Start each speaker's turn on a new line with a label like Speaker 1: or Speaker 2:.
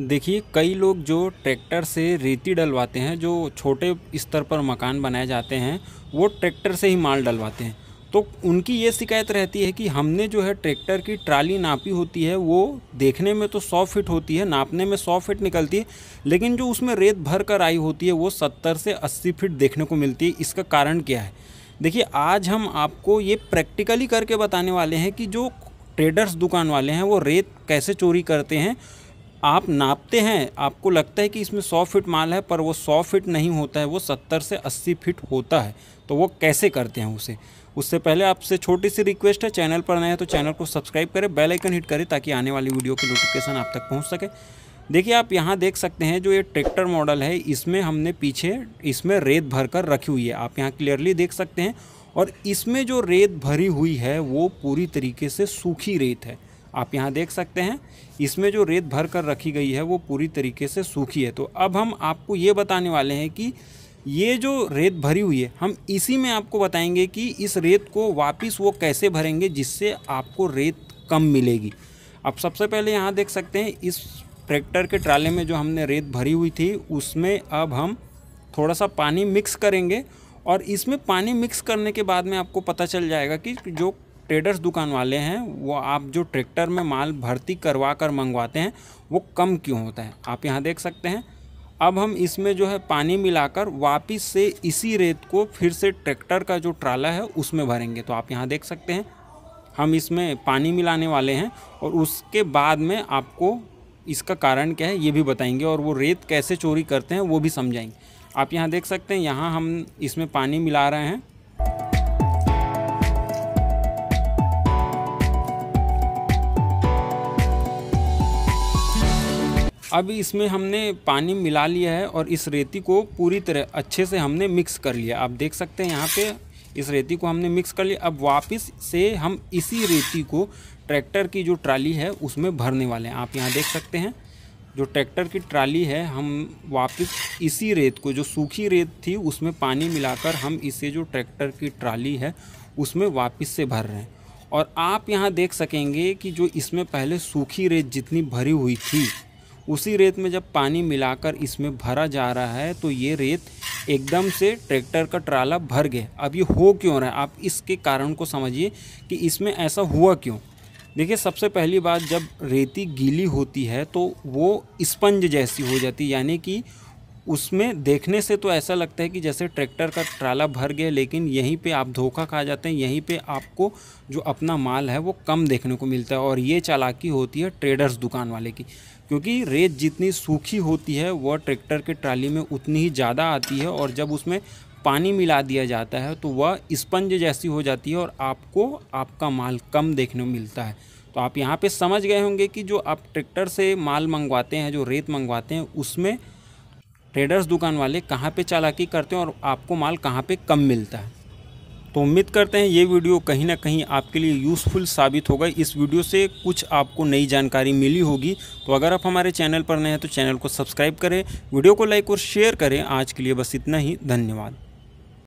Speaker 1: देखिए कई लोग जो ट्रैक्टर से रेती डलवाते हैं जो छोटे स्तर पर मकान बनाए जाते हैं वो ट्रैक्टर से ही माल डलवाते हैं तो उनकी ये शिकायत रहती है कि हमने जो है ट्रैक्टर की ट्राली नापी होती है वो देखने में तो सौ फिट होती है नापने में सौ फिट निकलती है लेकिन जो उसमें रेत भर कर आई होती है वो सत्तर से अस्सी फिट देखने को मिलती है इसका कारण क्या है देखिए आज हम आपको ये प्रैक्टिकली करके बताने वाले हैं कि जो ट्रेडर्स दुकान वाले हैं वो रेत कैसे चोरी करते हैं आप नापते हैं आपको लगता है कि इसमें सौ फीट माल है पर वो सौ फीट नहीं होता है वो सत्तर से अस्सी फीट होता है तो वो कैसे करते हैं उसे उससे पहले आपसे छोटी सी रिक्वेस्ट है चैनल पर नए हैं तो चैनल को सब्सक्राइब करें बेल आइकन हिट करें ताकि आने वाली वीडियो की नोटिफिकेशन आप तक पहुंच सके देखिए आप यहाँ देख सकते हैं जो ये ट्रैक्टर मॉडल है इसमें हमने पीछे इसमें रेत भर कर रखी हुई है आप यहाँ क्लियरली देख सकते हैं और इसमें जो रेत भरी हुई है वो पूरी तरीके से सूखी रेत है आप यहाँ देख सकते हैं इसमें जो रेत भर कर रखी गई है वो पूरी तरीके से सूखी है तो अब हम आपको ये बताने वाले हैं कि ये जो रेत भरी हुई है हम इसी में आपको बताएंगे कि इस रेत को वापस वो कैसे भरेंगे जिससे आपको रेत कम मिलेगी अब सबसे पहले यहाँ देख सकते हैं इस ट्रैक्टर के ट्राले में जो हमने रेत भरी हुई थी उसमें अब हम थोड़ा सा पानी मिक्स करेंगे और इसमें पानी मिक्स करने के बाद में आपको पता चल जाएगा कि जो ट्रेडर्स दुकान वाले हैं वो आप जो ट्रैक्टर में माल भर्ती करवा कर मंगवाते हैं वो कम क्यों होता है आप यहाँ देख सकते हैं अब हम इसमें जो है पानी मिलाकर वापस से इसी रेत को फिर से ट्रैक्टर का जो ट्राला है उसमें भरेंगे तो आप यहाँ देख सकते हैं हम इसमें पानी मिलाने वाले हैं और उसके बाद में आपको इसका कारण क्या है ये भी बताएंगे और वो रेत कैसे चोरी करते हैं वो भी समझाएंगे आप यहाँ देख सकते हैं यहाँ हम इसमें पानी मिला रहे हैं अब इसमें हमने पानी मिला लिया है और इस रेती को पूरी तरह अच्छे से हमने मिक्स कर लिया आप देख सकते हैं यहाँ पे इस रेती को हमने मिक्स कर लिया अब वापस से हम इसी रेती को ट्रैक्टर की जो ट्राली है उसमें भरने वाले हैं आप यहाँ देख सकते हैं जो ट्रैक्टर की ट्राली है हम वापस इसी रेत को जो सूखी रेत थी उसमें पानी मिलाकर हम इसे जो ट्रैक्टर की ट्राली है उसमें वापस से भर रहे हैं और आप यहाँ देख सकेंगे कि जो इसमें पहले सूखी रेत जितनी भरी हुई थी उसी रेत में जब पानी मिलाकर इसमें भरा जा रहा है तो ये रेत एकदम से ट्रैक्टर का ट्राला भर गया अब ये हो क्यों रहा है आप इसके कारण को समझिए कि इसमें ऐसा हुआ क्यों देखिए सबसे पहली बात जब रेती गीली होती है तो वो स्पंज जैसी हो जाती है यानी कि उसमें देखने से तो ऐसा लगता है कि जैसे ट्रैक्टर का ट्राला भर गया लेकिन यहीं पे आप धोखा खा जाते हैं यहीं पे आपको जो अपना माल है वो कम देखने को मिलता है और ये चालाकी होती है ट्रेडर्स दुकान वाले की क्योंकि रेत जितनी सूखी होती है वह ट्रैक्टर के ट्राली में उतनी ही ज़्यादा आती है और जब उसमें पानी मिला दिया जाता है तो वह स्पंज जैसी हो जाती है और आपको आपका माल कम देखने को मिलता है तो आप यहाँ पे समझ गए होंगे कि जो आप ट्रैक्टर से माल मंगवाते हैं जो रेत मंगवाते हैं उसमें ट्रेडर्स दुकान वाले कहाँ पे चालाकी करते हैं और आपको माल कहाँ पे कम मिलता है तो उम्मीद करते हैं ये वीडियो कहीं ना कहीं आपके लिए यूज़फुल साबित होगा इस वीडियो से कुछ आपको नई जानकारी मिली होगी तो अगर आप हमारे चैनल पर नए हैं तो चैनल को सब्सक्राइब करें वीडियो को लाइक और शेयर करें आज के लिए बस इतना ही धन्यवाद